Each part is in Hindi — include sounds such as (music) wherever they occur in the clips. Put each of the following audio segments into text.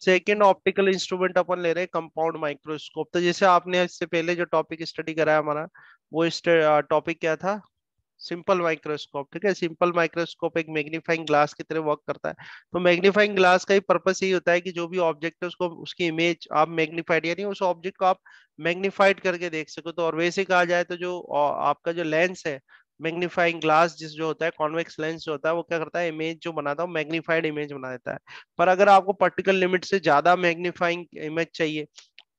सेकेंड ऑप्टिकल इंस्ट्रूमेंट अपन ले रहे हैं कंपाउंड माइक्रोस्कोप तो जैसे आपने इससे पहले जो टॉपिक स्टडी कराया हमारा वो टॉपिक क्या था सिंपल माइक्रोस्कोप ठीक है सिंपल माइक्रोस्कोप एक मैग्नीफाइंग ग्लास की तरह वर्क करता है तो मैग्नीफाइंग ग्लास का ही पर्पस यही होता है कि जो भी ऑब्जेक्ट है उसको उसकी इमेज आप मैग्नीफाइड यानी उस ऑब्जेक्ट को आप मैग्नीफाइड करके देख सको तो और वैसे कहा जाए तो जो आपका जो लेंस है मैग्नीफाइंग ग्लास जिस जो होता है कॉन्वेक्स लेंस जो होता है वो क्या करता है इमेज जो बनाता है मैग्नीफाइड इमेज बना देता है पर अगर आपको पर्टिकल लिमिट से ज्यादा मैग्नीफाइंग इमेज चाहिए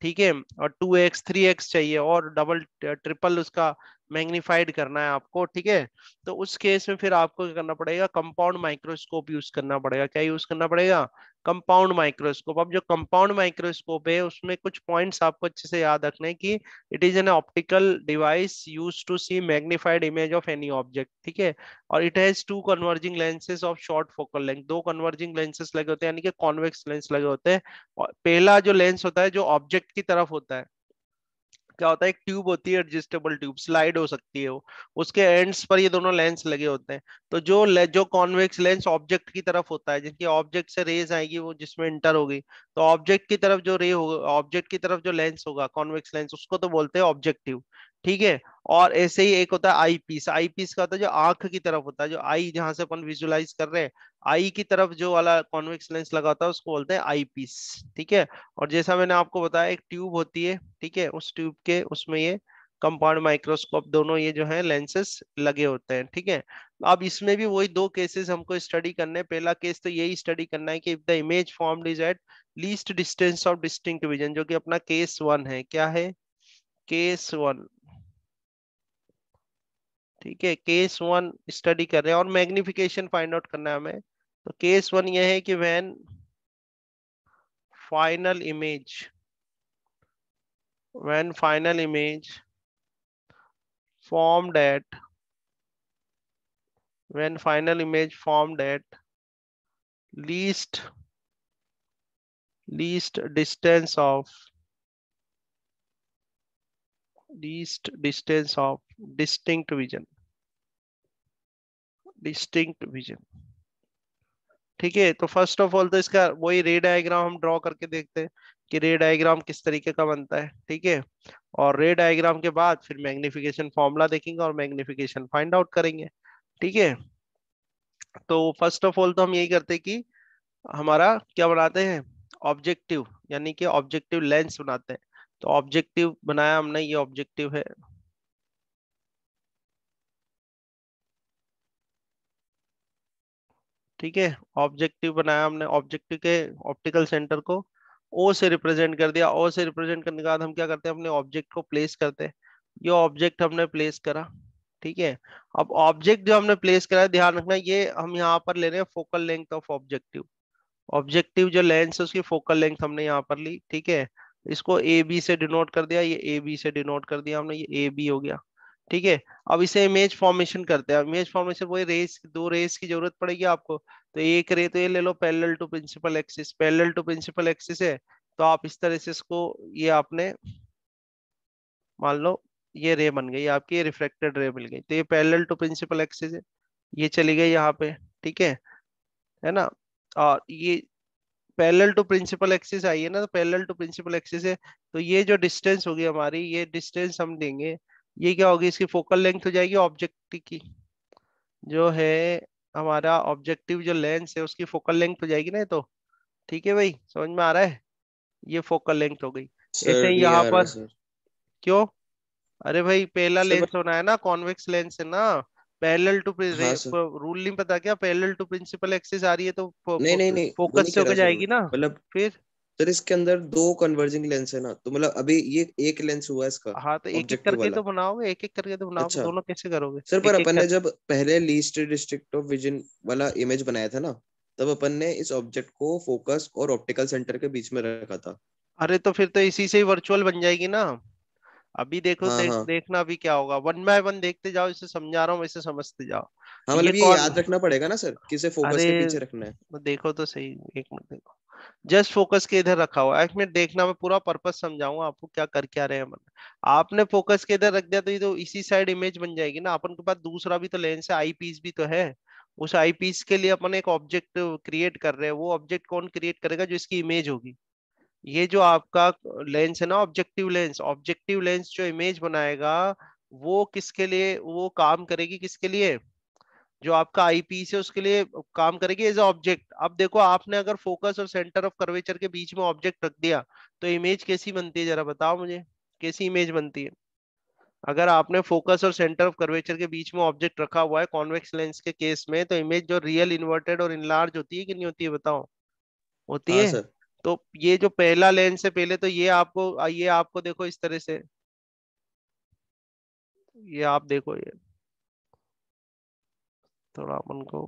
ठीक है और टू एक्स थ्री एक्स चाहिए और डबल ट्रिपल उसका मैग्नीफाइड करना है आपको ठीक है तो उस केस में फिर आपको क्या करना पड़ेगा कंपाउंड माइक्रोस्कोप यूज करना पड़ेगा क्या यूज करना पड़ेगा कंपाउंड माइक्रोस्कोप अब जो कंपाउंड माइक्रोस्कोप है उसमें कुछ पॉइंट्स आपको अच्छे से याद रखने हैं कि it is an optical device use to see magnified image of any object ठीक है और it has two converging lenses of short focal length दो कन्वर्जिंग लेंसेज लगे होते हैं यानी कि कॉन्वेक्स लेंस लगे होते हैं पहला जो लेंस होता है जो ऑब्जेक्ट की तरफ होता है क्या होता है एक ट्यूब होती है एडजस्टेबल ट्यूब स्लाइड हो सकती है वो उसके एंड्स पर ये दोनों लेंस लगे होते हैं तो जो जो कॉन्वेक्स लेंस ऑब्जेक्ट की तरफ होता है जिनकी ऑब्जेक्ट से रेज आएगी वो जिसमें इंटर होगी तो ऑब्जेक्ट की तरफ जो रे होगा ऑब्जेक्ट की तरफ जो लेंस होगा कॉन्वेक्स लेंस उसको तो बोलते हैं ऑब्जेक्टिव ठीक है और ऐसे ही एक होता है आई पीस आई पीस का होता है जो आंख की तरफ होता है जो आई जहां से अपन विजुअलाइज कर रहे हैं आई की तरफ जो वाला कॉन्वेक्स लेंस लगा होता है उसको बोलते हैं आई पीस ठीक है और जैसा मैंने आपको बताया एक ट्यूब होती है ठीक है उस ट्यूब के उसमें ये कंपाउंड माइक्रोस्कोप दोनों ये जो है लेंसेस लगे होते हैं ठीक है अब इसमें भी वही दो केसेस हमको स्टडी करने पहला केस तो यही स्टडी करना है कि if the image form is at least distance of distinct vision जो कि अपना केस वन है क्या है केस वन ठीक है केस वन स्टडी कर रहे हैं और मैग्निफिकेशन फाइंड आउट करना है हमें तो केस वन ये है कि when final image when final image form at when final image form at least least distance of least distance of distinct vision distinct vision ठीक है तो फर्स्ट ऑफ ऑल तो इसका वही रे डायग्राम हम ड्रॉ करके देखते हैं कि रे डायग्राम किस तरीके का बनता है ठीक है और रे डायग्राम के बाद फिर मैग्निफिकेशन फॉर्मूला देखेंगे और मैग्निफिकेशन फाइंड आउट करेंगे ठीक है तो फर्स्ट ऑफ ऑल तो हम यही करते हैं कि हमारा क्या बनाते हैं ऑब्जेक्टिव यानी कि ऑब्जेक्टिव लेंस बनाते हैं तो ऑब्जेक्टिव बनाया हमने ये ऑब्जेक्टिव है ठीक है ऑब्जेक्टिव बनाया हमने ऑब्जेक्टिव के ऑप्टिकल सेंटर को ओ से रिप्रेजेंट कर दिया ओ से रिप्रेजेंट करने के बाद हम क्या करते हैं अपने ऑब्जेक्ट को प्लेस करते हैं ये ऑब्जेक्ट हमने प्लेस करा ठीक है अब ऑब्जेक्ट जो हमने प्लेस करा है ध्यान रखना ये हम यहाँ पर ले रहे हैं focal length of objective objective जो लेंस है उसकी फोकल लेंथ हमने यहाँ पर ली ठीक है इसको ए बी से डिनोट कर दिया ये ए बी से डिनोट कर दिया हमने ये ए बी हो गया ठीक है अब इसे इमेज फॉर्मेशन करते हैं इमेज फॉर्मेशन वही रेस दो रेस की जरूरत पड़ेगी आपको तो एक रे तो ये ले लो parallel to principal axis parallel to principal axis है तो आप इस तरह से इसको ये आपने मान लो ये रे बन गई आपकी रिफ्लेक्टेड रे मिल गई तो ये पैरेलल टू प्रिंसिपल एक्सिस है ये चली गई यहाँ पे ठीक है है ना और ये पैरेलल टू प्रिंसिपल एक्सिस आई है ना तो पैरेलल टू प्रिंसिपल एक्सिस है तो ये जो डिस्टेंस होगी हमारी ये डिस्टेंस हम देंगे ये क्या होगी इसकी फोकल लेंथ हो जाएगी ऑब्जेक्ट की जो है हमारा ऑब्जेक्टिव जो लेंस है उसकी फोकल लेंथ हो जाएगी ना तो ठीक है भाई समझ में आ रहा है ये फोकल लेंथ हो गई ऐसे यहाँ पर क्यों अरे भाई पहला लेंस होना है ना कॉन्वेक्स लेंस है ना पैरेलल टू रूल नहीं पता क्या पैरेलल टू प्रिंसिपल एक्सिस आ रही है तो नहीं नहीं नहीं फोकस होकर जाएगी ना मतलब फिर सर इसके अंदर दो कन्वर्जिंग लेंस है ना तो मतलब अभी ये एक लेंस हुआ इसका हाँ तो एक एक करके तो बनाओगे एक एक करके तो बनाओगे अच्छा, दोनों कैसे करोगे सर पर अपन ने जब पहले लीस्ट डिस्ट्रिक्ट ऑफ विजन वाला इमेज बनाया था ना तब अपन ने इस ऑब्जेक्ट को फोकस और ऑप्टिकल सेंटर के बीच में रखा था अरे तो फिर तो इसी से ही वर्चुअल बन जाएगी ना अभी देखो हाँ, देख, हाँ. देखना भी क्या होगा वन बाय वन देखते जाओ इसे समझा रहा हूँ इसे समझते जाओ हाँ, मतलब ये, कौन... याद रखना पड़ेगा ना सर किसे फोकस के पीछे रखना है तो देखो तो सही एक मिनट देखो जस्ट फोकस के इधर रखा हुआ एक मिनट देखना मैं पूरा पर्पज समझाऊंगा आपको क्या कर क्या रहे हैं आपने फोकस के इधर रख दिया तो ये तो इसी साइड इमेज बन जाएगी ना अपन के पास दूसरा भी तो लेंस है आई पीस भी तो है उस आई पीस के लिए अपन एक ऑब्जेक्ट क्रिएट कर रहे हैं वो ऑब्जेक्ट कौन क्रिएट करेगा जो इसकी इमेज होगी ये जो आपका लेंस है ना ऑब्जेक्टिव लेंस ऑब्जेक्टिव लेंस जो इमेज बनाएगा वो किसके लिए वो काम करेगी किसके लिए जो आपका आईपीस है उसके लिए काम करेगी एज ऑब्जेक्ट अब देखो आपने अगर फोकस और सेंटर ऑफ कर्वेचर के बीच में ऑब्जेक्ट रख दिया तो इमेज कैसी बनती है जरा बताओ मुझे कैसी इमेज बनती है अगर आपने फोकस और सेंटर ऑफ कर्वेचर के बीच में ऑब्जेक्ट रखा हुआ है कॉन्वेक्स लेंस के केस में तो इमेज जो रियल इन्वर्टेड और इनलार्ज होती है कि नहीं होती है बताओ होती हाँ है सर तो ये जो पहला लेंस से पहले तो ये आपको ये आपको देखो इस तरह से ये आप देखो ये थोड़ा अपन को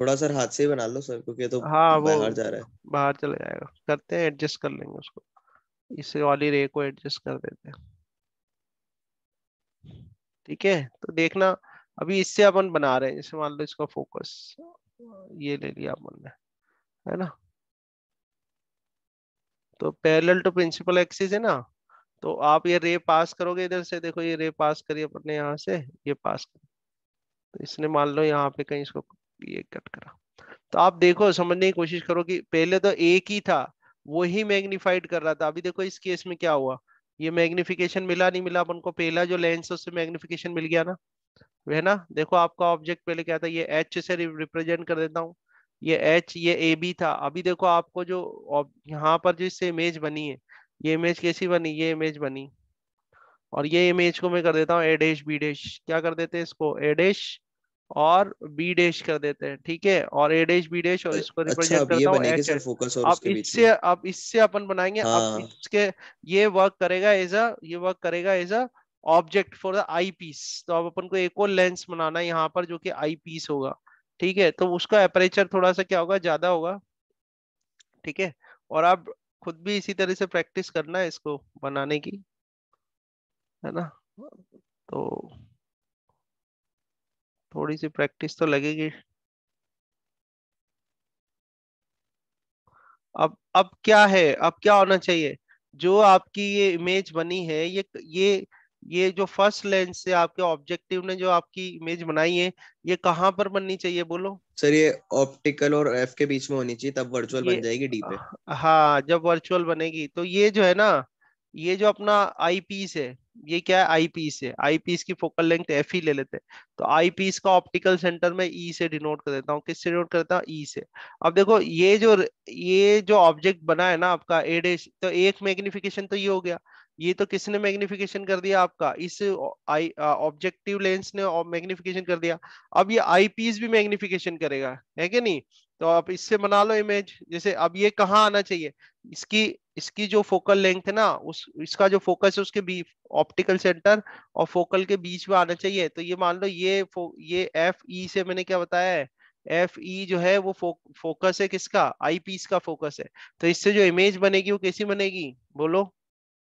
थोड़ा सर हाथ से ही बना लो सर क्योंकि तो हाँ वो बाहर जा रहा है बाहर चला जाएगा करते हैं एडजस्ट कर लेंगे उसको इस वाली रे को एडजस्ट कर देते हैं ठीक है तो देखना अभी इससे अपन बना रहे हैं जैसे मान लो इसका फोकस ये ले लिया अपन ने है ना तो पैरेलल टू प्रिंसिपल एक्सिस है ना तो आप ये रे पास करोगे इधर से देखो ये रे पास करिए अपन यहाँ से ये पास कर तो इसने मान लो यहाँ पे कहीं इसको ये कट करा तो आप देखो समझने की कोशिश करो कि पहले तो एक ही था वो ही मैग्निफाइड कर रहा था अभी देखो इस केस में क्या हुआ ये मैग्निफिकेशन मिला नहीं मिला अपन को पहला जो लेंस उससे मैग्निफिकेशन मिल गया ना है ना देखो आपका ऑब्जेक्ट पहले क्या था ये एच से रिप्रेजेंट कर देता हूँ ये एच ये ए बी था अभी देखो आपको जो यहाँ पर जो इससे इमेज बनी है ये इमेज कैसी बनी ये इमेज बनी और ये इमेज को मैं कर देता हूँ एडेश बी डेश क्या कर देते हैं इसको एडेश और बी डेश कर देते हैं ठीक है और एडेश बी डेश और इसको रिप्रेजेंट अच्छा, करता हूँ अब इससे अब इससे अपन बनाएंगे हाँ। अब इसके ये वर्क करेगा एज अ ये वर्क करेगा as a object for the eyepiece तो अब अपन को एक और लेंस बनाना है यहाँ पर जो कि आई पीस होगा ठीक है तो उसका अपरेचर थोड़ा सा क्या होगा ज्यादा होगा ठीक है और आप खुद भी इसी तरह से प्रैक्टिस करना है इसको बनाने की है ना तो थोड़ी सी प्रैक्टिस तो लगेगी अब अब क्या है अब क्या होना चाहिए जो आपकी ये इमेज बनी है ये ये ये जो फर्स्ट लेंस से आपके ऑब्जेक्टिव ने जो आपकी इमेज बनाई है ये कहाँ पर बननी चाहिए बोलो सर ये ऑप्टिकल और एफ के बीच में होनी चाहिए तब वर्चुअल बन जाएगी डी पे हाँ जब वर्चुअल बनेगी तो ये जो है ना ये जो अपना आई पीस है ये क्या है आई पीस है आई पीस की फोकल लेंथ एफ ही ले लेते हैं तो आई पीस का ऑप्टिकल सेंटर में ई e से डिनोट कर देता हूँ किससे डिनोट करता हूँ ई e से अब देखो ये जो ये जो ऑब्जेक्ट बना है ना आपका एडेश तो एक मैग्निफिकेशन तो ये हो गया ये तो किसने मैग्निफिकेशन कर दिया आपका इस आई ऑब्जेक्टिव लेंस ने मैग्निफिकेशन कर दिया अब ये आई पीस भी मैग्निफिकेशन करेगा है कि नहीं तो आप इससे बना लो इमेज जैसे अब ये कहाँ आना चाहिए इसकी इसकी जो फोकल लेंथ है ना उस इसका जो फोकस है उसके बीच ऑप्टिकल सेंटर और फोकल के बीच में आना चाहिए तो ये मान लो ये ये एफ ई e से मैंने क्या बताया है एफ ई e जो है वो फो, फोकस है किसका आई पीस का फोकस है तो इससे जो इमेज बनेगी वो कैसी बनेगी बोलो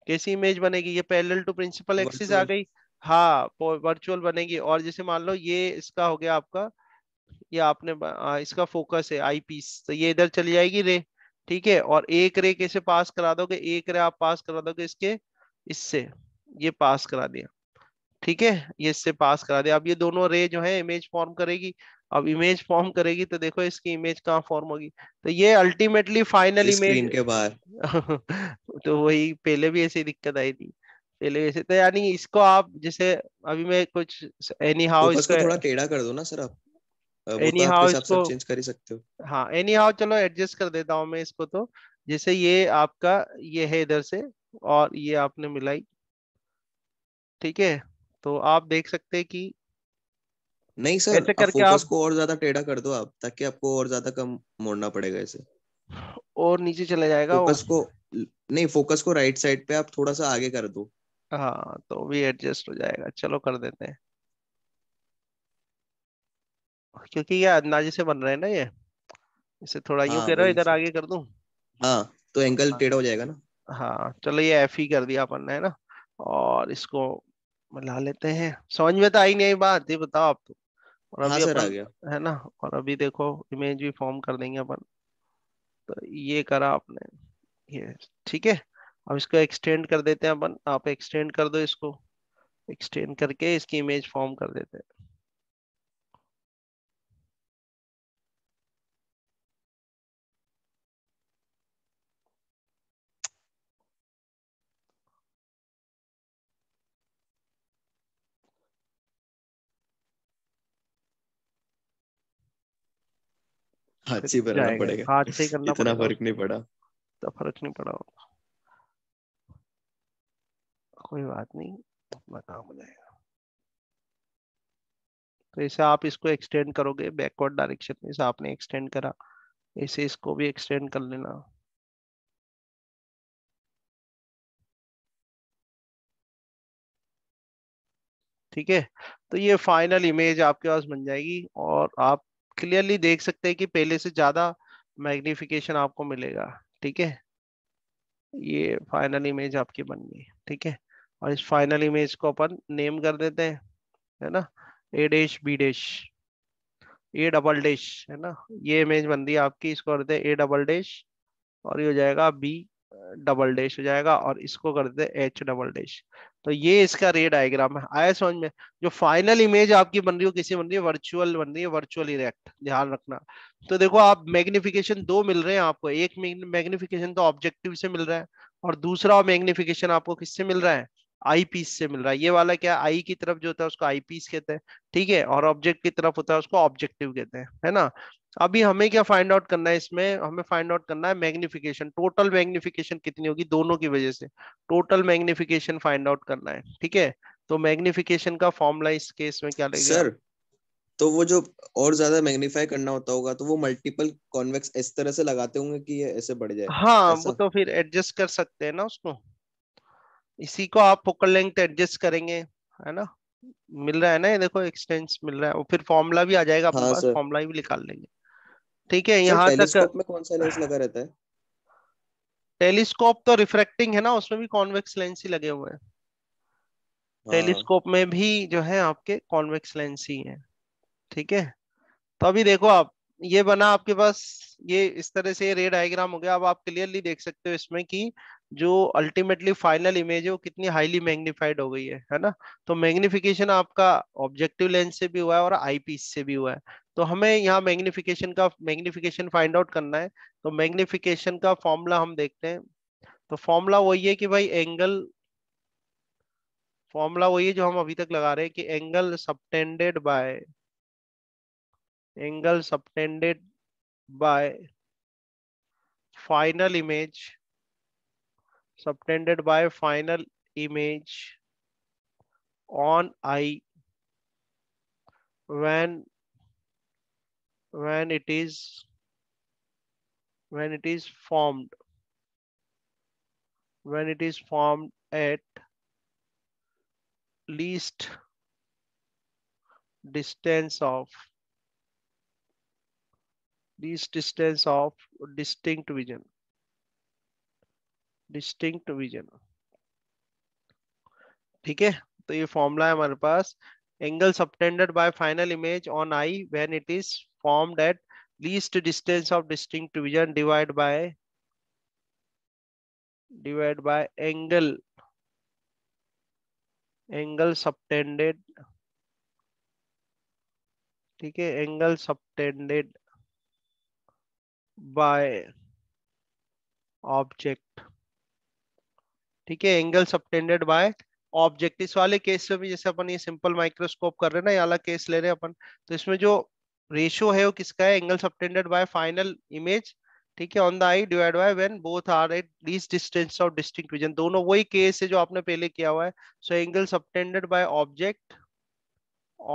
कैसी इमेज बनेगी ये पैरेलल टू प्रिंसिपल एक्सिस आ गई हाँ वर्चुअल बनेगी और जैसे मान लो ये इसका हो गया आपका ये आपने आ, इसका फोकस है आई पीस तो ये इधर चली जाएगी रे ठीक है और एक रे कैसे पास करा दोगे एक रे आप पास करा दोगे इसके इससे ये पास करा दिया ठीक है ये इससे पास करा दिया अब ये दोनों रे जो है इमेज फॉर्म करेगी अब इमेज फॉर्म करेगी तो देखो इसकी इमेज कहाँ फॉर्म होगी तो ये अल्टीमेटली फाइनल इमेज के बाहर (laughs) तो वही पहले भी ऐसी दिक्कत आई थी पहले ऐसे तो यानी इसको आप जैसे अभी मैं कुछ एनी हाउ इसको थोड़ा टेढ़ा कर दो ना सर आप एनी तो हाउ इसको चेंज कर सकते हो हाँ एनी हाउ चलो एडजस्ट कर देता हूँ मैं इसको तो जैसे ये आपका ये है इधर से और ये आपने मिलाई ठीक है तो आप देख सकते हैं कि नहीं सर ऐसे करके आप उसको और ज्यादा टेढ़ा कर दो आप ताकि आपको और ज्यादा कम मोड़ना पड़ेगा इसे और नीचे चला जाएगा फोकस को नहीं फोकस को राइट साइड पे आप थोड़ा सा आगे कर दो हाँ तो भी एडजस्ट हो जाएगा चलो कर देते हैं क्योंकि ये अंदाजे से बन रहे हैं ना ये इसे थोड़ा यूं हाँ, कह रहा हूँ इधर तो। आगे कर दूं हाँ तो एंगल हाँ। टेढ़ा हो जाएगा ना हाँ चलो ये एफ ही e कर दिया अपन ने है ना और इसको मिला लेते हैं समझ में तो आई नहीं बात ये बताओ आप तो और अभी हाँ अपन, आ गया है ना और अभी देखो इमेज भी फॉर्म कर देंगे अपन तो ये करा आपने ये ठीक है अब इसको एक्सटेंड कर देते हैं अपन आप एक्सटेंड कर दो इसको एक्सटेंड करके इसकी इमेज फॉर्म कर देते हैं हाथ से भरना पड़ेगा हाथ से करना इतना फर्क नहीं पड़ा तो फर्क नहीं पड़ा होगा कोई बात नहीं अपना काम हो जाएगा तो ऐसे आप इसको एक्सटेंड करोगे बैकवर्ड डायरेक्शन में आपने एक्सटेंड करा ऐसे इसको भी एक्सटेंड कर लेना ठीक है तो ये फाइनल इमेज आपके पास बन जाएगी और आप क्लियरली देख सकते हैं कि पहले से ज्यादा मैग्निफिकेशन आपको मिलेगा ठीक है ये फाइनल इमेज आपकी बन गई ठीक है और इस फाइनल इमेज को अपन नेम कर देते हैं है ना A dash B dash A double dash है ना ये इमेज बन दी आपकी इसको कर हैं ए डबल डेश और ये हो जाएगा बी डबल डैश हो जाएगा और इसको कर देते एच डबल डैश तो ये इसका रे डायग्राम है आया समझ में जो फाइनल इमेज आपकी बन रही हो किसी बन रही है वर्चुअल बन रही है वर्चुअल इरेक्ट ध्यान रखना तो देखो आप मैग्निफिकेशन दो मिल रहे हैं आपको एक मैग्निफिकेशन तो ऑब्जेक्टिव से मिल रहा है और दूसरा मैग्निफिकेशन आपको किससे मिल रहा है आई पीस से मिल रहा है ये वाला क्या आई की तरफ जो होता है उसको आई पीस कहते हैं ठीक है और ऑब्जेक्ट की तरफ होता है उसको ऑब्जेक्टिव कहते हैं है ना अभी हमें क्या फाइंड आउट करना है इसमें हमें फाइंड आउट करना है मैग्निफिकेशन टोटल मैग्निफिकेशन कितनी होगी दोनों की वजह से टोटल मैग्निफिकेशन फाइंड आउट करना है ठीक है तो मैग्निफिकेशन का फॉर्मूला इस केस में क्या लगेगा सर तो वो जो और ज्यादा मैग्निफाई करना होता होगा तो वो मल्टीपल कॉन्वेक्स इस तरह से लगाते होंगे कि ये ऐसे बढ़ जाए हाँ वो तो फिर एडजस्ट कर सकते हैं ना उसको इसी को आप फोकल लेंथ एडजस्ट करेंगे है ना मिल रहा है ना ये देखो एक्सटेंस मिल रहा है और फिर फॉर्मूला भी आ जाएगा आपके हाँ, पास फॉर्मूला भी निकाल लेंगे ठीक है यहाँ तक में कौन सा लेंस लगा रहता है टेलीस्कोप तो रिफ्रेक्टिंग है ना उसमें भी कॉन्वेक्स लेंस ही लगे हुए हैं हाँ। टेलीस्कोप में भी जो है आपके कॉन्वेक्स लेंस ही है ठीक है तो अभी देखो आप ये बना आपके पास ये इस तरह से रे डायग्राम हो गया अब आप क्लियरली देख सकते हो इसमें कि जो अल्टीमेटली फाइनल इमेज है वो कितनी हाईली मैग्निफाइड हो गई है है ना तो मैग्निफिकेशन आपका ऑब्जेक्टिव लेंस से भी हुआ है और आईपीस से भी हुआ है तो हमें यहाँ मैग्निफिकेशन का मैग्निफिकेशन फाइंड आउट करना है तो मैग्निफिकेशन का फॉर्मूला हम देखते हैं तो फॉर्मूला वही है कि भाई एंगल फॉर्मूला वही है जो हम अभी तक लगा रहे हैं कि angle subtended by angle subtended by final image subtended by final image on eye when when it is when it is formed when it is formed at least distance of least distance of distinct vision distinct vision ठीक है तो ये फॉर्मूला है हमारे पास angle subtended by final image on eye when it is formed at least distance of distinct vision divided by divided by angle angle subtended ठीक है एंगल सबटेंडेड बाय ऑब्जेक्ट ठीक है एंगल सबटेंडेड बाय ऑब्जेक्ट इस वाले केस में भी जैसे अपन ये सिंपल माइक्रोस्कोप कर रहे हैं ना ये वाला केस ले रहे हैं अपन तो इसमें जो रेशियो है वो किसका है angle subtended by final image ठीक है on the eye divide by when both are at least distance of distinct vision दोनों वही केस है जो आपने पहले किया हुआ है so angle subtended by object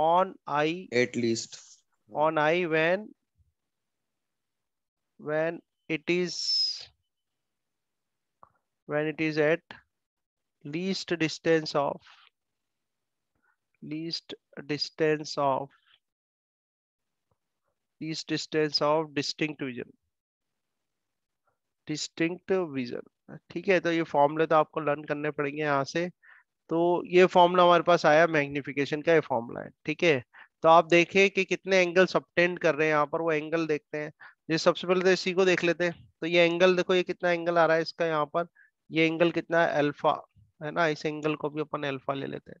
on eye at least on eye when when it is when it is at least distance of least distance of is distance of distinct vision distinct vision ठीक है तो ये फॉर्मूले तो आपको लर्न करने पड़ेंगे यहाँ से तो ये फॉर्मूला हमारे पास आया मैग्निफिकेशन का ये फॉर्मूला है ठीक है तो आप देखिए कि कितने एंगल सबटेंड कर रहे हैं यहाँ पर वो एंगल देखते हैं ये सबसे पहले तो इसी को देख लेते हैं तो ये एंगल देखो ये कितना एंगल आ रहा है इसका यहाँ पर ये एंगल कितना है अल्फा है ना इस एंगल को भी अपन एल्फा ले लेते हैं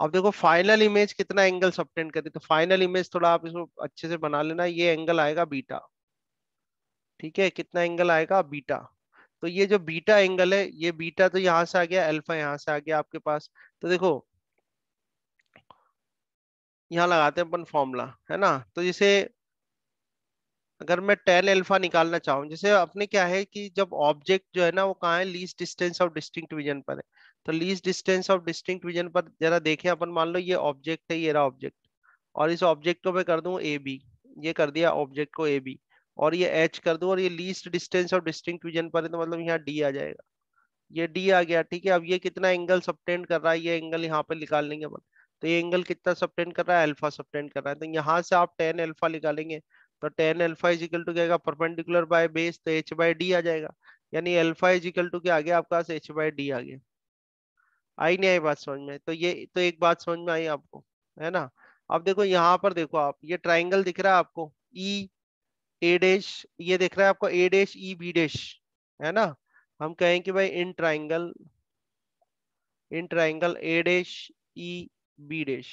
अब देखो फाइनल इमेज कितना एंगल सबटेंड करी तो फाइनल इमेज थोड़ा आप इसको अच्छे से बना लेना ये एंगल आएगा बीटा ठीक है कितना एंगल आएगा बीटा तो ये जो बीटा एंगल है ये बीटा तो यहाँ से आ गया अल्फा यहाँ से आ गया आपके पास तो देखो यहाँ लगाते हैं अपन फॉर्मूला है ना तो जैसे अगर मैं टेन अल्फा निकालना चाहूं जैसे अपने क्या है कि जब ऑब्जेक्ट जो है ना वो कहा है least distance of distinct vision पर है तो least distance of distinct vision पर जरा देखें अपन मान लो ये ऑब्जेक्ट है ये रहा ऑब्जेक्ट और इस ऑब्जेक्ट को मैं कर दू ए बी ये कर दिया ऑब्जेक्ट को ए बी और ये एच कर दू और ये least distance of distinct vision पर है तो मतलब यहाँ डी आ जाएगा ये डी आ गया ठीक है अब ये कितना एंगल सब्टेंड कर रहा है ये एंगल यहाँ पे निकाल लेंगे अपन तो ये एंगल कितना सब्टेंड कर रहा है अल्फा सब्टेंड कर रहा है तो यहाँ से आप टेन अल्फा निकालेंगे तो tan alpha is equal to क्या परपेंडिकुलर बाय बेस तो एच बाय डी आ जाएगा यानी अल्फा इज इक्वल टू क्या आ गया आपका एच बाय डी आ गया आई नहीं आई बात समझ में तो ये तो एक बात समझ में आई आपको है ना अब देखो यहाँ पर देखो आप ये ट्राइंगल दिख रहा है आपको ई ए डैश ये दिख रहा है आपको A dash E B dash है ना हम कहें कि भाई इन ट्राइंगल इन triangle A dash E B dash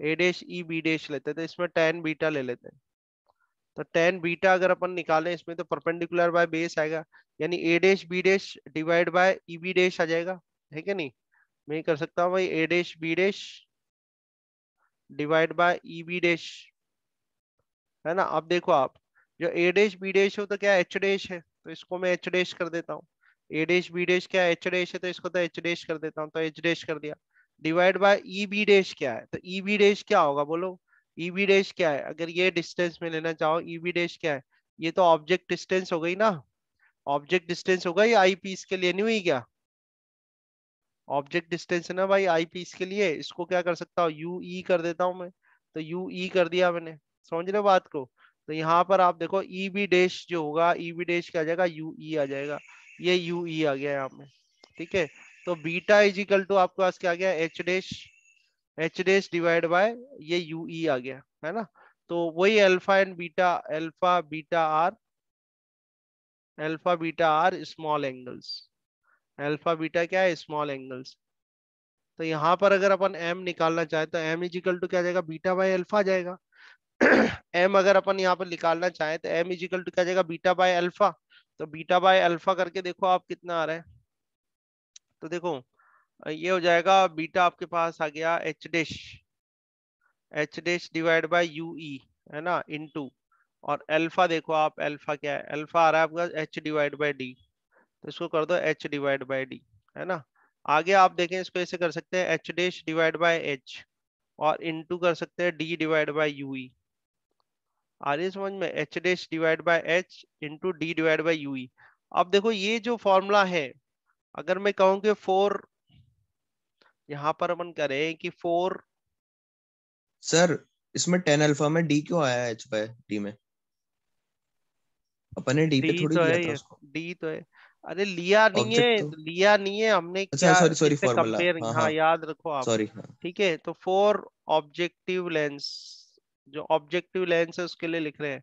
A dash E B dash लेते हैं तो इसमें टेन बीटा ले लेते हैं तो टेन बीटा अगर अपन निकालें इसमें तो परपेंडिकुलर बाय बेस आएगा यानी A dash B dash divide by E B dash आ जाएगा है क्या नहीं मैं कर सकता हूँ भाई A dash B dash divide by E B dash है ना अब देखो आप जो ए डैश बी डैश हो तो क्या एच डैश है तो इसको मैं एच डैश कर देता हूँ ए डैश बी डैश क्या एच डैश है तो इसको तो एच डैश कर देता हूँ तो एच डैश कर दिया divide by E B dash क्या है तो ई बी डैश क्या होगा बोलो ई बी डैश क्या है अगर ये डिस्टेंस में लेना चाहो ई बी डैश क्या है ये तो ऑब्जेक्ट डिस्टेंस हो गई ना ऑब्जेक्ट डिस्टेंस हो गई आई पीस के लिए नहीं हुई क्या ऑब्जेक्ट डिस्टेंस है ना भाई आई पीस के लिए इसको क्या कर सकता हूँ यू ई e कर देता हूँ मैं तो यू ई e कर दिया मैंने समझ रहे बात को तो यहाँ पर आप देखो ई बी डैश जो होगा ई बी डैश क्या आ जाएगा यू ई e आ जाएगा ये यू ई आ गया यहाँ पे ठीक है तो बीटा इजिकल टू आपके पास क्या आ गया H dash H dash divide by ये यू ई आ गया है ना तो वही alpha and beta alpha beta are alpha beta are small angles alpha beta क्या है स्मॉल एंगल्स तो यहाँ पर अगर अपन एम निकालना चाहे तो एम इजिकल टू क्या जाएगा बीटा बाय अल्फा जाएगा एम (clears throat) अगर अपन यहाँ पर निकालना चाहे तो एम इजिकल टू क्या जाएगा बीटा बाय अल्फा तो बीटा बाय अल्फा करके देखो आप कितना आ रहा है तो देखो ये हो जाएगा बीटा आपके पास आ गया H dash H dash divide by U E है ना इन और अल्फा देखो आप अल्फा क्या है अल्फा आ रहा है आपका एच डिवाइड बाय डी तो इसको कर दो एच डिवाइड बाई डी है ना आगे आप देखें इसको ऐसे कर सकते हैं H dash divide by H और इनटू कर सकते हैं D divide by U E आ रही समझ में H dash divide by H into D divide by U अब देखो ये जो फॉर्मूला है अगर मैं कहूं कि फोर यहां पर अपन करें कि फोर सर इसमें टेन अल्फा में डी क्यों आया एच बाय डी में अपने डी, डी पे थोड़ी तो दिया था उसको डी तो है अरे लिया नहीं है लिया नहीं है हमने अच्छा, क्या सॉरी सॉरी कंपेयर हाँ, हाँ, याद रखो आप सॉरी हाँ। ठीक है तो फोर ऑब्जेक्टिव लेंस जो ऑब्जेक्टिव लेंस है उसके लिए लिख रहे हैं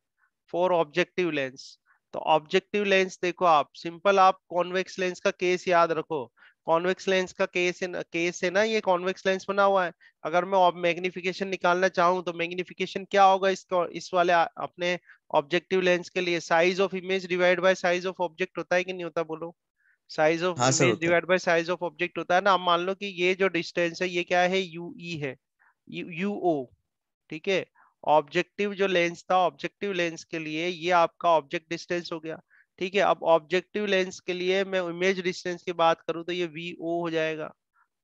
फोर ऑब्जेक्टिव लेंस तो ऑब्जेक्टिव लेंस देखो आप सिंपल आप कॉन्वेक्स लेंस का केस याद रखो कॉन्वेक्स लेंस का केस केस है ना ये कॉन्वेक्स लेंस बना हुआ है अगर मैं मैग्निफिकेशन निकालना चाहूँ तो मैग्निफिकेशन क्या होगा इसका इस वाले अपने ऑब्जेक्टिव लेंस के लिए size of image divide by size of object होता है कि नहीं होता बोलो साइज ऑफ हाँ image divide by size of object होता है ना आप मान लो कि ये जो डिस्टेंस है ये क्या है यू ई e है यू ओ ठीक है ऑब्जेक्टिव जो लेंस था ऑब्जेक्टिव लेंस के लिए ये आपका ऑब्जेक्ट डिस्टेंस हो गया ठीक है अब ऑब्जेक्टिव लेंस के लिए मैं इमेज डिस्टेंस की बात करूँ तो ये वी ओ हो जाएगा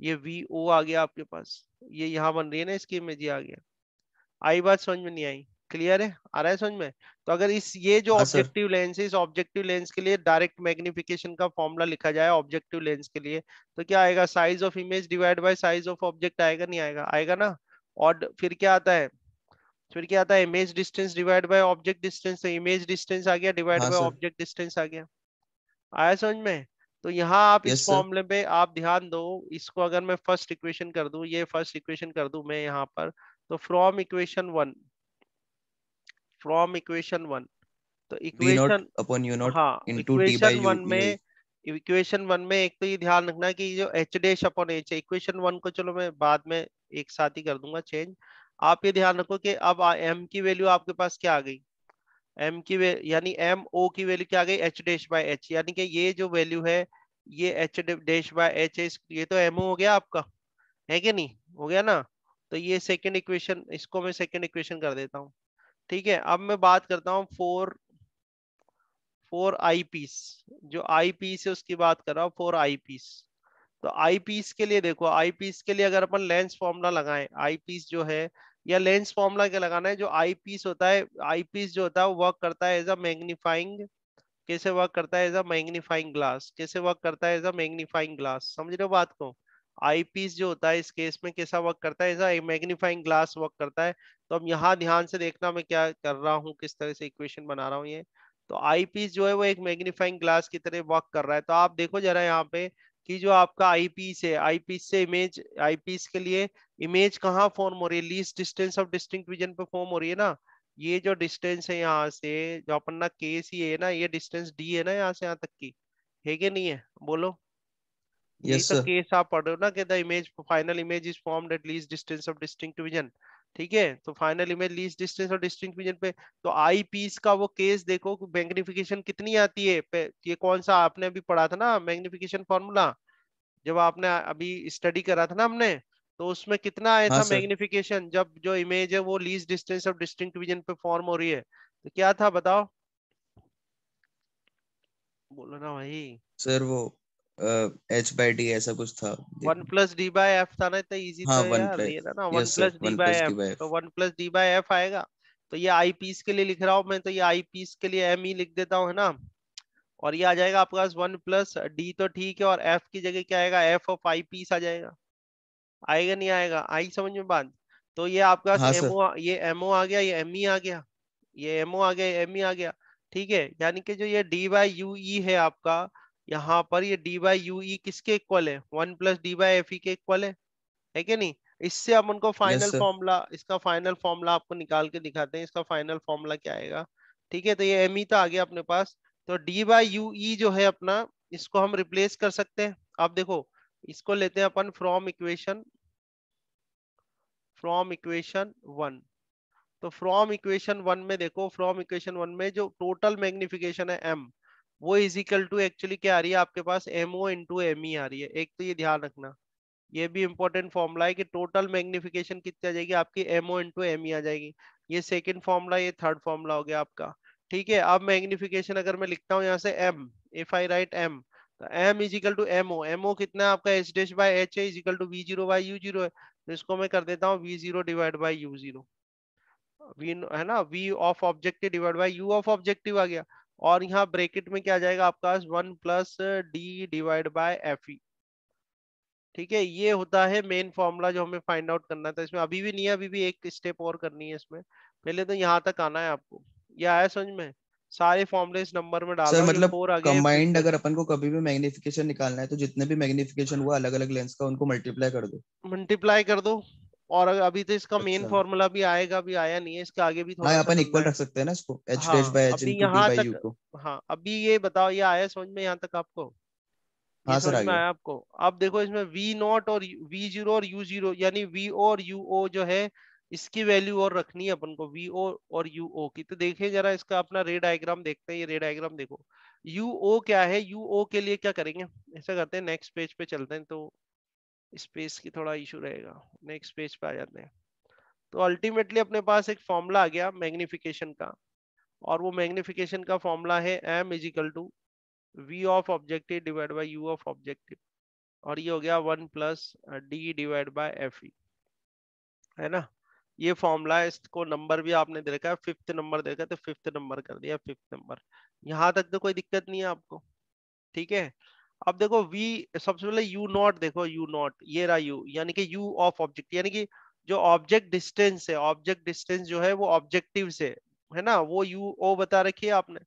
ये वी ओ आ गया आपके पास ये यहाँ बन रही है ना इसकी इमेज आ गया आई बात समझ में नहीं आई क्लियर है आ रहा है समझ में तो अगर इस ये जो ऑब्जेक्टिव हाँ, लेंस है इस ऑब्जेक्टिव लेंस के लिए डायरेक्ट मैग्निफिकेशन का फॉर्मूला लिखा जाए ऑब्जेक्टिव लेंस के लिए तो क्या आएगा size of image divide by size of object आएगा नहीं आएगा आएगा ना और फिर क्या आता है तो फिर क्या आता है image distance divide by object distance तो इमेज डिस्टेंस आ गया डिवाइड बाय ऑब्जेक्ट डिस्टेंस आ गया आया समझ में तो यहाँ आप yes, इस फॉर्मूले पे आप ध्यान दो इसको अगर मैं फर्स्ट इक्वेशन कर दू ये फर्स्ट इक्वेशन कर दू मैं यहाँ पर तो from equation one from equation one तो इक्वेशन अपॉन यू नॉट हाँ इक्वेशन वन में इक्वेशन वन में एक तो ये ध्यान रखना कि जो H dash upon H equation one को चलो मैं बाद में एक साथ ही कर दूंगा चेंज आप ये ध्यान रखो कि अब एम की वैल्यू आपके पास क्या आ गई एम की यानी एम ओ की वैल्यू क्या आ गई एच डैश बाय एच यानी कि ये जो वैल्यू है ये एच डैश बाय एच है ये तो एम हो गया आपका है कि नहीं हो गया ना तो ये सेकेंड इक्वेशन इसको मैं सेकेंड इक्वेशन कर देता हूँ ठीक है अब मैं बात करता हूँ फोर फोर आई पीस जो आई पीस है उसकी बात कर रहा हूँ फोर आई पीस तो आई पीस के लिए देखो आई पीस के लिए अगर अपन लेंस फॉर्मूला लगाए आई पीस जो है या लेंस फॉर्मूला क्या लगाना है जो आई पीस होता है आई पीस जो होता है वो वर्क करता है एज अ मैग्नीफाइंग कैसे वर्क करता है एज अ मैग्नीफाइंग ग्लास कैसे वर्क करता है एज अ मैग्नीफाइंग ग्लास समझ रहे हो बात को आई पीस जो होता है इस केस में कैसा वर्क करता है as a magnifying glass work करता है तो अब यहाँ ध्यान से देखना मैं क्या कर रहा हूँ किस तरह से इक्वेशन बना रहा हूँ ये तो आई पीस जो है वो एक मैग्नीफाइंग ग्लास की तरह वर्क कर रहा है तो आप देखो जरा यहाँ पे कि जो आपका आईपीस है आईपीस से इमेज आईपीस के लिए इमेज कहाँ फॉर्म हो रही है least distance of distinct vision पे फॉर्म हो रही है ना ये जो डिस्टेंस है यहाँ से जो अपन ना के सी है ना ये डिस्टेंस डी है ना यहाँ से यहाँ तक की है कि नहीं है बोलो yes, ये तो केस आप पढ़ रहे हो ना कि the image final image is form at least distance of distinct vision ठीक है तो फाइनल इमेज लीज डिस्टेंस और डिस्टिंग विजन पे तो आई पीस का वो केस देखो मैग्निफिकेशन कितनी आती है पे, ये कौन सा आपने अभी पढ़ा था ना मैग्निफिकेशन फॉर्मूला जब आपने अभी स्टडी करा था ना हमने तो उसमें कितना आया हाँ था मैग्निफिकेशन जब जो इमेज है वो लीज डिस्टेंस और डिस्टिंग विजन पे फॉर्म हो रही है तो क्या था बताओ बोलो ना भाई सर वो एच बाई डी ऐसा कुछ था one plus D by F था ना इतना इजी हाँ, था one plus D by F तो one plus D by F आएगा तो ये आई पीस के लिए लिख रहा हूँ मैं तो ये आई पीस के लिए एम ई e लिख देता हूँ है ना और ये आ जाएगा आपके पास वन प्लस डी तो ठीक है और एफ की जगह क्या आएगा एफ ऑफ आई पीस आ जाएगा आएगा नहीं आएगा आई समझ में बात तो ये आपका हाँ, एमओ ये एमओ आ गया ये एम ई e आ गया ये एमओ आ गया एम ई e आ गया ठीक है यानी कि जो ये डी बाई यू ई है आपका यहाँ पर ये डी बाई यू किसके इक्वल है one plus D by F के इक्वल है है कि नहीं इससे हम उनको फाइनल yes, फॉर्मूला इसका फाइनल फॉर्मूला आपको निकाल के दिखाते हैं इसका फाइनल फॉर्मूला क्या आएगा ठीक है तो ये एम ई तो आ गया अपने पास तो डी बाई यू जो है अपना इसको हम रिप्लेस कर सकते हैं आप देखो इसको लेते हैं अपन from equation from equation one तो फ्रॉम इक्वेशन वन में देखो फ्रॉम इक्वेशन वन में जो टोटल मैग्निफिकेशन है एम वो इजिकल टू एक्चुअली क्या आ रही है आपके पास M O into M E आ रही है एक तो ये ध्यान रखना ये भी इंपॉर्टेंट फॉर्मूला है कि टोटल मैग्निफिकेशन कितनी आ जाएगी आपकी M O into M E आ जाएगी ये सेकेंड फॉर्मूला ये थर्ड फॉर्मूला हो गया आपका ठीक है अब मैग्निफिकेशन अगर मैं लिखता हूँ यहाँ से M if I write M तो M is equal to M O M O कितना है आपका एच डेश बाई एच है is equal to V zero by U zero है तो इसको मैं कर देता हूँ V zero divide by U zero है ना V of objective divide by U of objective आ गया और यहाँ ब्रेकेट में क्या जाएगा आपका one plus D divide by F ठीक है ये होता है मेन फॉर्मूला जो हमें फाइंड आउट करना था इसमें अभी भी नहीं है अभी भी एक स्टेप और करनी है इसमें पहले तो यहाँ तक आना है आपको ये आया समझ में सारे फॉर्मूले इस नंबर में डाल मतलब कंबाइंड अगर अपन को कभी भी मैग्निफिकेशन निकालना है तो जितने भी मैग्निफिकेशन हुआ अलग अलग लेंस का उनको मल्टीप्लाई कर दो मल्टीप्लाई कर दो और अभी तो इसका मेन अच्छा। फॉर्मूला भी आएगा भी आया नहीं है इसके आगे भी थोड़ा हाँ, अपन इक्वल रख सकते हैं ना इसको h हाँ, डैश बाय h अभी यहाँ तक को हाँ अभी ये बताओ ये आया समझ में यहाँ तक आपको हाँ सर आया आपको अब देखो इसमें v नॉट और v जीरो और u जीरो यानी v और u o जो है इसकी वैल्यू और रखनी है अपन को वी ओ और यू ओ की तो देखिए जरा इसका अपना रे डायग्राम देखते हैं ये रे डायग्राम देखो यू ओ क्या है यू ओ के लिए क्या करेंगे ऐसा करते हैं नेक्स्ट पेज पे चलते हैं तो स्पेस की थोड़ा इशू रहेगा नेक्स्ट पेज पे आ जाते हैं तो अल्टीमेटली अपने पास एक फॉर्मूला आ गया मैग्निफिकेशन का और वो मैग्निफिकेशन का फॉर्मूला है M is equal to V of objective divide by U of objective और ये हो गया one plus D divide by F E है ना ये फॉर्मूला इसको नंबर भी आपने दे रखा है फिफ्थ नंबर देखा तो फिफ्थ नंबर कर दिया फिफ्थ नंबर यहाँ तक तो कोई दिक्कत नहीं है आपको ठीक है अब देखो v सबसे पहले u नॉट देखो u नॉट ये रहा u यानी कि u ऑफ ऑब्जेक्ट यानी कि जो ऑब्जेक्ट डिस्टेंस है ऑब्जेक्ट डिस्टेंस जो है वो ऑब्जेक्टिव से है ना वो u o बता रखी है आपने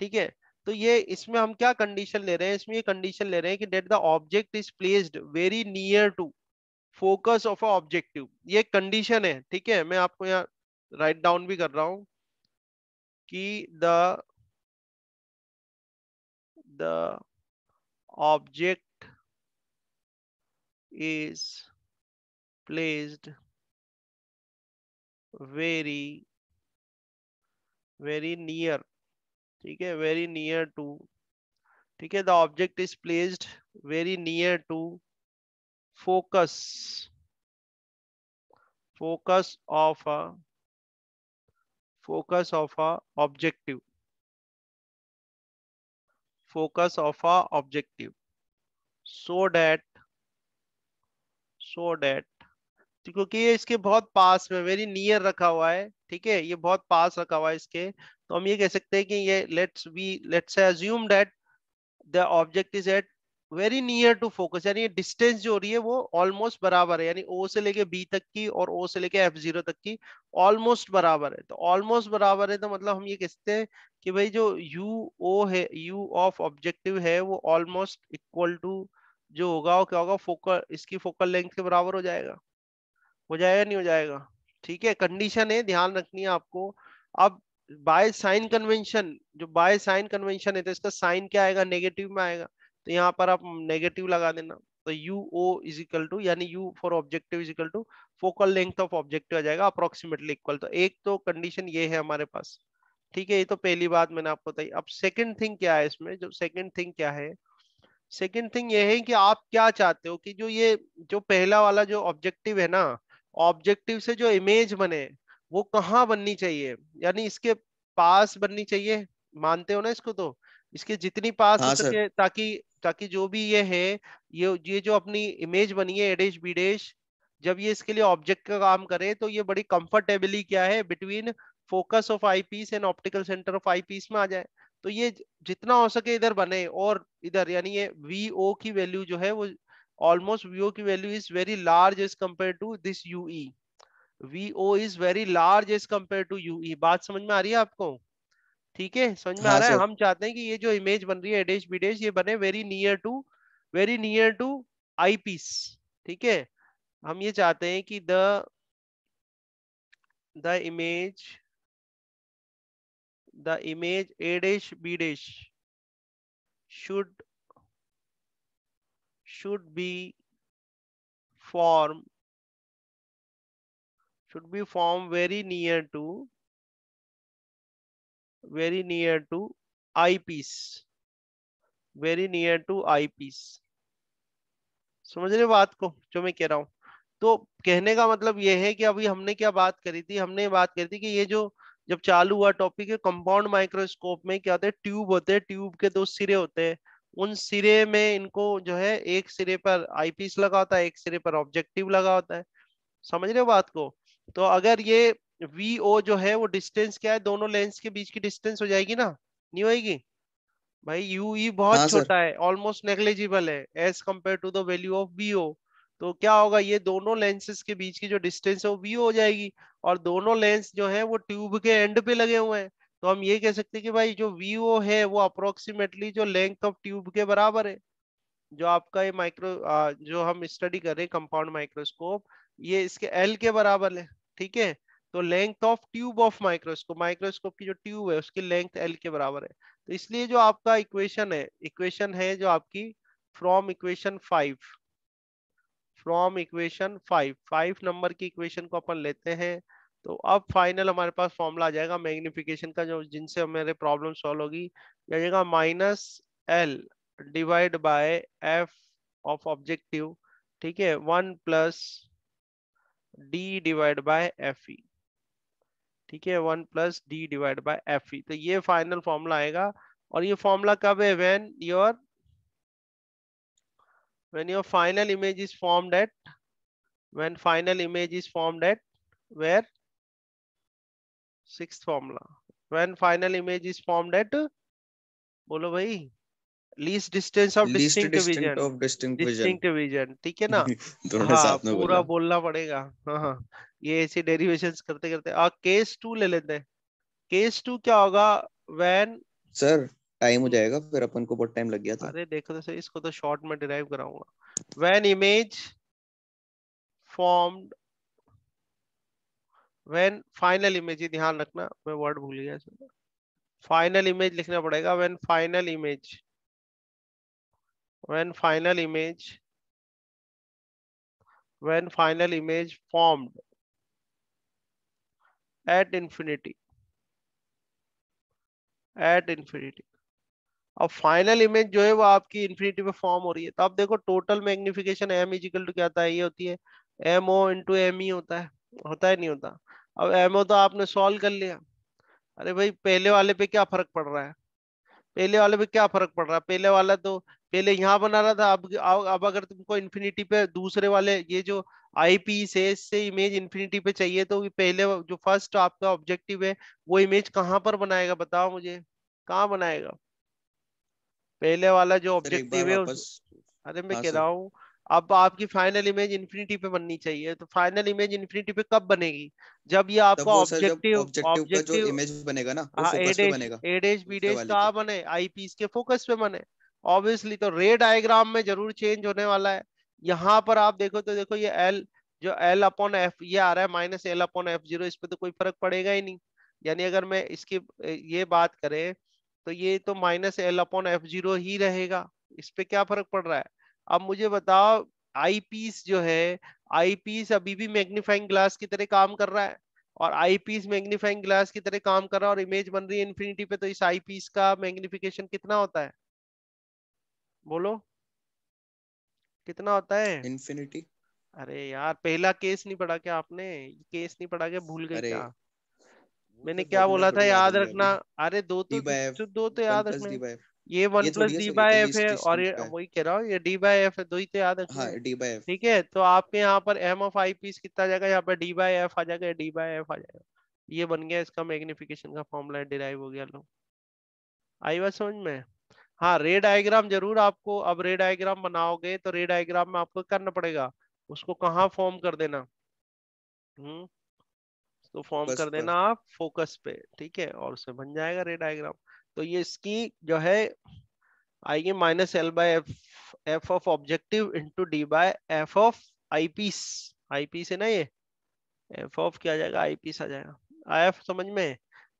ठीक है तो ये इसमें हम क्या कंडीशन ले रहे हैं इसमें ये कंडीशन ले रहे हैं कि that the object is placed very near to focus of objective ये कंडीशन है ठीक है मैं आपको यहाँ राइट डाउन भी कर रहा हूं कि the the object is placed very very near ठीक है very near to ठीक है the object is placed very near to focus focus of a focus of a objective focus of a objective so that so that क्योंकि ये इसके बहुत पास में वेरी नियर रखा हुआ है ठीक है ये बहुत पास रखा हुआ है इसके तो हम ये कह सकते हैं कि ये let's we let's assume that the object is at very near to focus यानी डिस्टेंस जो हो रही है वो ऑलमोस्ट बराबर है यानी ओ से लेके बी तक की और ओ से लेके एफ जीरो तक की ऑलमोस्ट बराबर है तो ऑलमोस्ट बराबर है तो मतलब हम ये कहते हैं कि भाई जो यू ओ है यू ऑफ ऑब्जेक्टिव है वो ऑलमोस्ट इक्वल टू जो होगा वो क्या होगा फोकल इसकी फोकल लेंथ के बराबर हो जाएगा हो जाएगा नहीं हो जाएगा ठीक है कंडीशन है ध्यान रखनी है आपको अब बाय साइन कन्वेंशन जो बाय साइन कन्वेंशन है तो इसका साइन क्या आएगा नेगेटिव में आएगा तो यहाँ पर आप नेगेटिव लगा देना तो U O is equal to यानी U for objective is equal to focal length of objective आ जाएगा अप्रोक्सीमेटली इक्वल तो एक तो कंडीशन ये है हमारे पास ठीक है ये तो पहली बात मैंने आपको बताई अब सेकंड थिंग क्या है इसमें जो सेकंड थिंग क्या है सेकंड थिंग ये है कि आप क्या चाहते हो कि जो ये जो पहला वाला जो ऑब्जेक्टिव है ना ऑब्जेक्टिव से जो इमेज बने वो कहाँ बननी चाहिए यानी इसके पास बननी चाहिए मानते हो ना इसको तो इसके जितनी पास हाँ, सके ताकि ताकि जो भी ये है ये ये जो अपनी इमेज बनी है एडेश बीडेश जब ये इसके लिए ऑब्जेक्ट का काम करे तो ये बड़ी कंफर्टेबली क्या है between focus of eyepiece and optical centre of eyepiece में आ जाए तो ये जितना हो सके इधर बने और इधर यानी ये वी ओ की वैल्यू जो है वो ऑलमोस्ट वी ओ की value is very large as compare to this U E V O is very large as compare to U E बात समझ में आ रही है आपको ठीक है समझ में आ हाँ रहा है हम चाहते हैं कि ये जो इमेज बन रही है एडेश बिडेश ये बने very near to very near to eyepiece ठीक है हम ये चाहते हैं कि the the image the image A dash B dash should should be form should be form very near to very near to eyepiece very near to eyepiece समझ रहे बात को जो मैं कह रहा हूं तो कहने का मतलब यह है कि अभी हमने क्या बात करी थी हमने बात करी थी कि ये जो जब चालू हुआ टॉपिक है कंपाउंड माइक्रोस्कोप में क्या होता है ट्यूब होते हैं ट्यूब के दो सिरे होते हैं उन सिरे में इनको जो है एक सिरे पर आईपीस लगा होता है एक सिरे पर ऑब्जेक्टिव लगा होता है समझ रहे हो बात को तो अगर ये वी ओ जो है वो डिस्टेंस क्या है दोनों लेंस के बीच की डिस्टेंस हो जाएगी ना नहीं होगी भाई यू ई e बहुत हाँ, छोटा है ऑलमोस्ट नेग्लेजिबल है as compare to the value of V O तो क्या होगा ये दोनों लेंसेज के बीच की जो डिस्टेंस है वो वी हो जाएगी और दोनों लेंस जो है वो ट्यूब के एंड पे लगे हुए हैं तो हम ये कह सकते हैं कि भाई जो वी ओ है वो अप्रोक्सीमेटली जो लेंथ ऑफ ट्यूब के बराबर है जो आपका ये माइक्रो जो हम स्टडी कर रहे हैं कंपाउंड माइक्रोस्कोप ये इसके एल के बराबर है ठीक है तो length of tube of microscope microscope की जो ट्यूब है उसकी लेंथ एल के बराबर है तो इसलिए जो आपका इक्वेशन है इक्वेशन है जो आपकी from equation five from equation five five number की इक्वेशन को अपन लेते हैं तो अब फाइनल हमारे पास फॉर्मूला आ जाएगा मैग्निफिकेशन का जो जिनसे मेरे प्रॉब्लम सॉल्व होगी जाएगा minus L divide by F of objective ठीक है one plus D divide by F E ठीक है one plus D divide by F तो ये फाइनल फॉर्मूला आएगा और ये फॉर्मूला कब है when your when your final image is form that when final image is formed at where six formula when final image is formed at बोलो भाई least distance of distinct vision of distinct ठीक है ना (laughs) हाँ, पूरा बोलना पड़ेगा हाँ हाँ ये ऐसे डेरिवेशन करते करते आ, केस टू ले लेते हैं केस टू क्या होगा वैन सर टाइम हो hmm. जाएगा फिर अपन को बहुत टाइम लग गया था अरे देखो तो सर इसको तो शॉर्ट में डिराइव कराऊंगा when image formed when final image ध्यान रखना मैं वर्ड भूल गया सर फाइनल इमेज लिखना पड़ेगा when final image when final image when final image formed at infinity at infinity अब फाइनल इमेज जो है वो आपकी इन्फिनिटी पे फॉर्म हो रही है तो आप देखो total magnification M is equal to क्या ये होती है M O into M E होता है होता है नहीं होता अब एम ओ तो आपने सॉल्व कर लिया अरे भाई पहले वाले पे क्या फर्क पड़ रहा है पहले वाले पे क्या फर्क पड़ रहा है पहले वाला तो पहले यहाँ बना रहा था अब अब अगर तुमको इन्फिनिटी पे दूसरे वाले ये जो आई पी से इमेज इन्फिनिटी पे चाहिए तो पहले जो फर्स्ट आपका ऑब्जेक्टिव है वो इमेज कहाँ पर बनाएगा बताओ मुझे कहाँ बनाएगा पहले वाला जो ऑब्जेक्टिव है उस... अरे मैं हाँ कह रहा हूँ अब आपकी फाइनल इमेज इन्फिनिटी पे बननी चाहिए तो फाइनल इमेज इन्फिनिटी पे कब बनेगी जब ये आपका ऑब्जेक्टिव ऑब्जेक्टिव इमेज बनेगा ना एडेज बीडेज कहा बने आईपीएस के फोकस पे बने ऑब्वियसली तो रे डायग्राम में जरूर चेंज होने वाला है यहाँ पर आप देखो तो देखो ये एल जो एल अपॉन एफ ये आ रहा है minus L upon F zero इस पर तो कोई फर्क पड़ेगा ही नहीं यानी अगर मैं इसकी ये बात करें तो ये तो minus L upon F zero ही रहेगा इस पर क्या फर्क पड़ रहा है अब मुझे बताओ आई पीस जो है आई पीस अभी भी मैग्नीफाइंग ग्लास की तरह काम कर रहा है और आई पीस मैग्नीफाइंग ग्लास की तरह काम कर रहा है और इमेज बन रही है इन्फिनिटी पे तो इस आई पीस का मैग्निफिकेशन कितना होता है बोलो कितना होता है इन्फिनिटी अरे यार पहला केस नहीं पढ़ा क्या आपने केस नहीं पढ़ा क्या भूल गए क्या मैंने तो क्या बोला था याद रखना अरे दो तो दो तो याद रखना ये one plus D by F है और वही कह रहा हूँ ये डी बाय एफ है दो ही तो याद रखना डी बाय एफ ठीक है तो आपके यहाँ पर एम ऑफ आई पीस कितना जाएगा यहाँ पर डी बाय एफ आ जाएगा डी बाय एफ आ जाएगा ये बन गया इसका मैग्निफिकेशन का फॉर्मूला डिराइव हो गया लो आई बात समझ में हाँ रे डायग्राम जरूर आपको अब रे डायग्राम बनाओगे तो रे डायग्राम में आपको करना पड़ेगा उसको कहाँ फॉर्म कर देना हम्म तो फॉर्म कर देना आप फोकस पे ठीक है और उससे बन जाएगा रे डायग्राम तो ये इसकी जो है आएगी minus L by F of objective into D by F of eyepiece eyepiece है ना ये एफ ऑफ क्या जाएगा आई पीस आ जाएगा आई एफ समझ में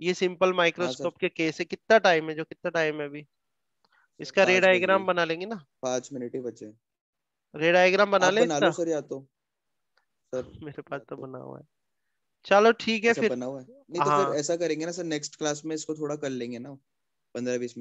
ये हाँ, सिंपल माइक्रोस्कोप के केस है कितना टाइम है जो कितना टाइम है अभी इसका रे डायग्राम बना लेंगे ना पांच मिनट ही बचे रे डायग्राम बना ले बना सर या तो सर (laughs) मेरे पास तो, तो बना हुआ है चलो ठीक है अच्छा, फिर बना हुआ है नहीं तो फिर हाँ। ऐसा करेंगे ना सर नेक्स्ट क्लास में इसको थोड़ा कर लेंगे ना पंद्रह बीस